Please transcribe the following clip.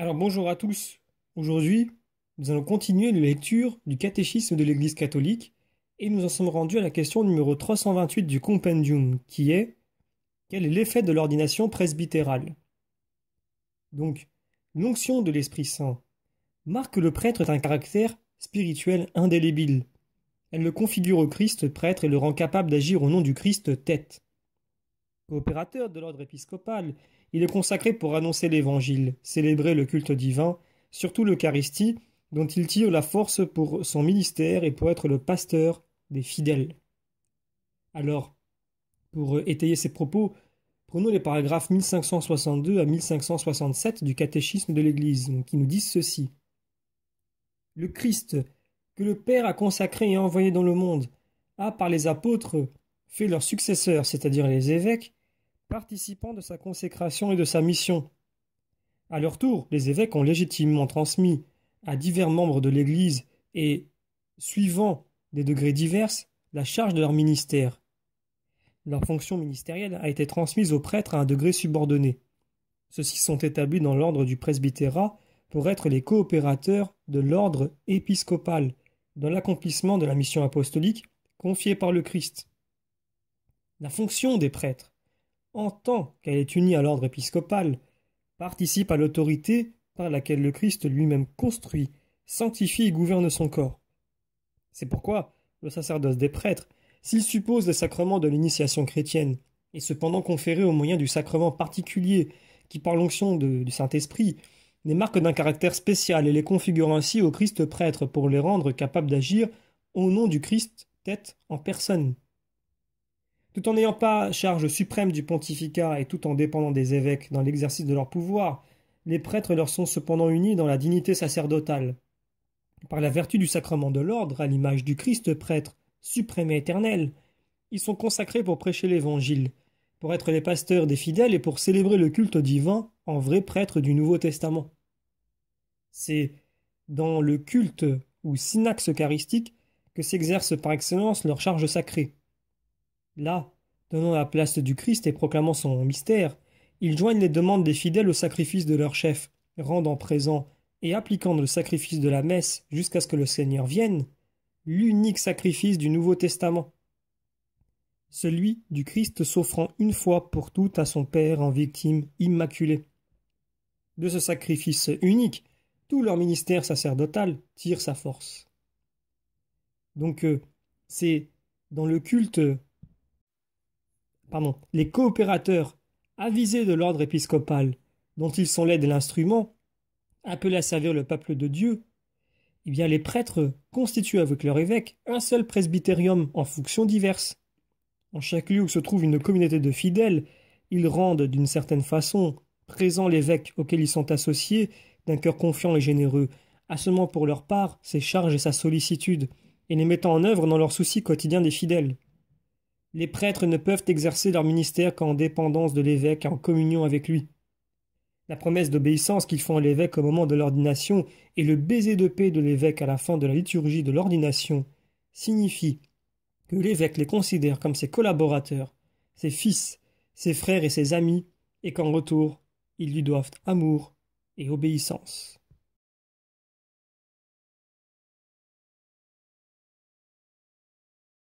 Alors bonjour à tous. Aujourd'hui, nous allons continuer la lecture du catéchisme de l'Église catholique et nous en sommes rendus à la question numéro 328 du compendium qui est quel est l'effet de l'ordination presbytérale Donc, l'onction de l'Esprit Saint marque le prêtre d'un caractère spirituel indélébile. Elle le configure au Christ prêtre et le rend capable d'agir au nom du Christ tête. Coopérateur de l'ordre épiscopal, il est consacré pour annoncer l'Évangile, célébrer le culte divin, surtout l'Eucharistie, dont il tire la force pour son ministère et pour être le pasteur des fidèles. Alors, pour étayer ces propos, prenons les paragraphes 1562 à 1567 du catéchisme de l'Église, qui nous disent ceci. Le Christ, que le Père a consacré et envoyé dans le monde, a, par les apôtres, fait leurs successeurs, c'est-à-dire les évêques, participant de sa consécration et de sa mission. À leur tour, les évêques ont légitimement transmis à divers membres de l'Église et, suivant des degrés divers, la charge de leur ministère. Leur fonction ministérielle a été transmise aux prêtres à un degré subordonné. Ceux-ci sont établis dans l'ordre du presbytérat pour être les coopérateurs de l'ordre épiscopal dans l'accomplissement de la mission apostolique confiée par le Christ. La fonction des prêtres en tant qu'elle est unie à l'ordre épiscopal, participe à l'autorité par laquelle le Christ lui-même construit, sanctifie et gouverne son corps. C'est pourquoi le sacerdoce des prêtres, s'il suppose les sacrements de l'initiation chrétienne, est cependant conféré au moyen du sacrement particulier qui, par l'onction du Saint-Esprit, les marque d'un caractère spécial et les configure ainsi au Christ prêtre pour les rendre capables d'agir au nom du Christ tête en personne tout en n'ayant pas charge suprême du pontificat et tout en dépendant des évêques dans l'exercice de leur pouvoir, les prêtres leur sont cependant unis dans la dignité sacerdotale. Par la vertu du sacrement de l'ordre, à l'image du Christ prêtre, suprême et éternel, ils sont consacrés pour prêcher l'Évangile, pour être les pasteurs des fidèles et pour célébrer le culte divin en vrais prêtres du Nouveau Testament. C'est dans le culte ou synaxe eucharistique que s'exerce par excellence leur charge sacrée, Là, donnant la place du Christ et proclamant son mystère, ils joignent les demandes des fidèles au sacrifice de leur chef, rendant présent et appliquant le sacrifice de la messe jusqu'à ce que le Seigneur vienne, l'unique sacrifice du Nouveau Testament. Celui du Christ s'offrant une fois pour toutes à son Père en victime immaculée. De ce sacrifice unique, tout leur ministère sacerdotal tire sa force. Donc euh, c'est dans le culte les coopérateurs avisés de l'ordre épiscopal, dont ils sont l'aide et l'instrument, appelés à servir le peuple de Dieu, eh bien les prêtres constituent avec leur évêque un seul presbytérium en fonctions diverses. En chaque lieu où se trouve une communauté de fidèles, ils rendent d'une certaine façon présent l'évêque auquel ils sont associés d'un cœur confiant et généreux, assommant pour leur part ses charges et sa sollicitude, et les mettant en œuvre dans leurs soucis quotidiens des fidèles. Les prêtres ne peuvent exercer leur ministère qu'en dépendance de l'évêque et en communion avec lui. La promesse d'obéissance qu'ils font à l'évêque au moment de l'ordination et le baiser de paix de l'évêque à la fin de la liturgie de l'ordination signifient que l'évêque les considère comme ses collaborateurs, ses fils, ses frères et ses amis, et qu'en retour, ils lui doivent amour et obéissance.